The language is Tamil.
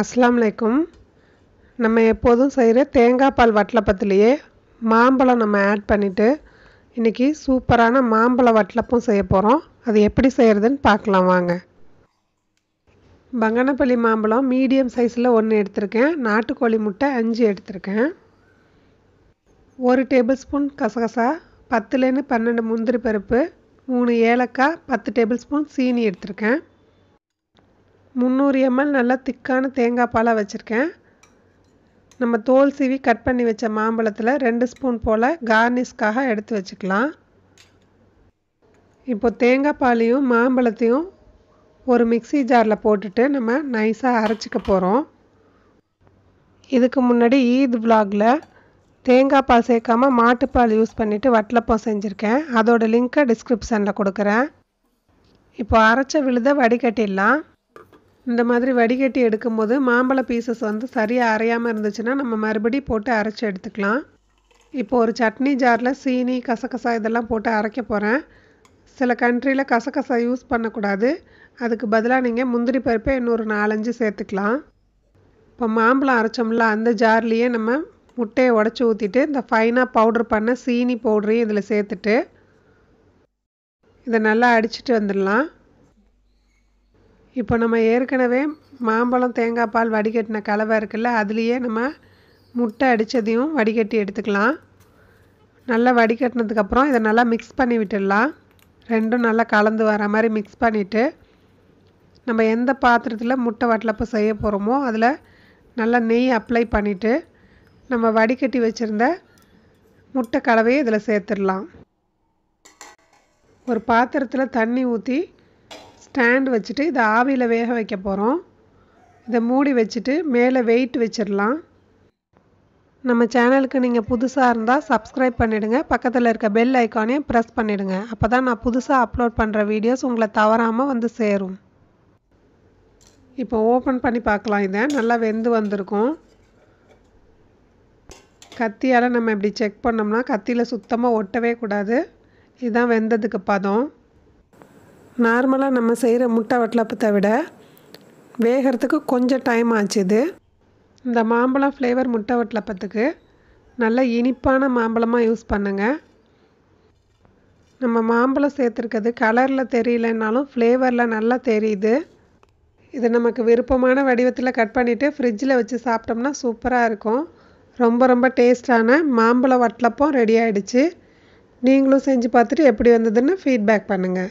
அஸ்லாம்லைக்கும் நம்ம எப்போதும் செய்கிற தேங்காய் பால் வட்டலப்பத்துலேயே மாம்பழம் நம்ம ஆட் பண்ணிவிட்டு இன்றைக்கி சூப்பரான மாம்பழ வட்டலப்பும் செய்ய போகிறோம் அது எப்படி செய்கிறதுன்னு பார்க்கலாம் வாங்க பங்கனப்பள்ளி மாம்பழம் மீடியம் சைஸில் ஒன்று எடுத்திருக்கேன் நாட்டுக்கோழி முட்டை அஞ்சு எடுத்திருக்கேன் ஒரு டேபிள் ஸ்பூன் கசகசா பத்துலேருந்து பன்னெண்டு முந்திரி பருப்பு மூணு ஏலக்காய் பத்து டேபிள் ஸ்பூன் சீனி எடுத்திருக்கேன் முந்நூறு எம்எல் நல்லா திக்கான தேங்காய் பாலாக வச்சுருக்கேன் நம்ம தோல் சீவி கட் பண்ணி வச்ச மாம்பழத்தில் ரெண்டு ஸ்பூன் போல் கார்னிஷ்காக எடுத்து வச்சுக்கலாம் இப்போ தேங்காய் பாலையும் மாம்பழத்தையும் ஒரு மிக்சி ஜாரில் போட்டுட்டு நம்ம நைஸாக அரைச்சிக்க போகிறோம் இதுக்கு முன்னாடி ஈத் விலாகில் தேங்காய் பால் சேர்க்காமல் மாட்டுப்பால் யூஸ் பண்ணிவிட்டு வட்டலப்பம் செஞ்சுருக்கேன் அதோடய லிங்க்கை டிஸ்கிரிப்ஷனில் கொடுக்குறேன் இப்போ அரைச்ச விழுதை வடிகட்டிடலாம் இந்த மாதிரி வடிகட்டி எடுக்கும்போது மாம்பழ பீசஸ் வந்து சரியாக அரையாமல் இருந்துச்சுன்னா நம்ம மறுபடி போட்டு அரைச்சி எடுத்துக்கலாம் இப்போ ஒரு சட்னி ஜாரில் சீனி கசகசா இதெல்லாம் போட்டு அரைக்க போகிறேன் சில கண்ட்ரியில் கசகசா யூஸ் பண்ணக்கூடாது அதுக்கு பதிலாக நீங்கள் முந்திரி பருப்பை இன்னொரு நாலஞ்சு சேர்த்துக்கலாம் இப்போ மாம்பழம் அரைச்சோம்ல அந்த ஜார்லேயே நம்ம முட்டையை உடச்சி ஊற்றிட்டு இந்த ஃபைனாக பவுட்ரு பண்ண சீனி பவுடரையும் இதில் சேர்த்துட்டு இதை நல்லா அடிச்சுட்டு வந்துடலாம் இப்போ நம்ம ஏற்கனவே மாம்பழம் தேங்காய் பால் வடிகட்டின கலவை இருக்குல்ல அதுலேயே நம்ம முட்டை அடித்ததையும் வடிகட்டி எடுத்துக்கலாம் நல்லா வடிகட்டினதுக்கப்புறம் இதை நல்லா மிக்ஸ் பண்ணி விட்டுடலாம் ரெண்டும் நல்லா கலந்து வர மாதிரி மிக்ஸ் பண்ணிவிட்டு நம்ம எந்த பாத்திரத்தில் முட்டை வட்டலப்பை செய்ய போகிறோமோ அதில் நல்லா நெய் அப்ளை பண்ணிவிட்டு நம்ம வடிகட்டி வச்சுருந்த முட்டை கலவையை இதில் சேர்த்துடலாம் ஒரு பாத்திரத்தில் தண்ணி ஊற்றி ஸ்டாண்ட் வச்சுட்டு இதை ஆவியில் வேக வைக்க போகிறோம் இதை மூடி வச்சுட்டு மேலே வெயிட் வச்சிடலாம் நம்ம சேனலுக்கு நீங்கள் புதுசாக இருந்தால் சப்ஸ்கிரைப் பண்ணிவிடுங்க பக்கத்தில் இருக்க பெல் ஐக்கானையும் ப்ரெஸ் பண்ணிவிடுங்க அப்போ தான் நான் புதுசாக அப்லோட் பண்ணுற வீடியோஸ் உங்களை தவறாமல் வந்து சேரும் இப்போ ஓப்பன் பண்ணி பார்க்கலாம் இதை நல்லா வெந்து வந்திருக்கும் கத்தியால் நம்ம இப்படி செக் பண்ணோம்னா கத்தியில் சுத்தமாக ஒட்டவே கூடாது இதுதான் வெந்ததுக்கு பதம் நார்மலாக நம்ம செய்கிற முட்டை வட்டலப்பத்தை விட வேகிறதுக்கு கொஞ்சம் டைம் ஆச்சு இது இந்த மாம்பழம் ஃப்ளேவர் முட்டை வட்டலப்பத்துக்கு நல்ல இனிப்பான மாம்பழமாக யூஸ் பண்ணுங்கள் நம்ம மாம்பழம் சேர்த்துருக்கிறது கலரில் தெரியலனாலும் ஃப்ளேவரில் நல்லா தெரியுது இது நமக்கு விருப்பமான வடிவத்தில் கட் பண்ணிவிட்டு ஃப்ரிட்ஜில் வச்சு சாப்பிட்டோம்னா சூப்பராக இருக்கும் ரொம்ப ரொம்ப டேஸ்டான மாம்பழம் வட்டலப்பம் ரெடி ஆகிடுச்சு நீங்களும் செஞ்சு பார்த்துட்டு எப்படி வந்ததுன்னு ஃபீட்பேக் பண்ணுங்கள்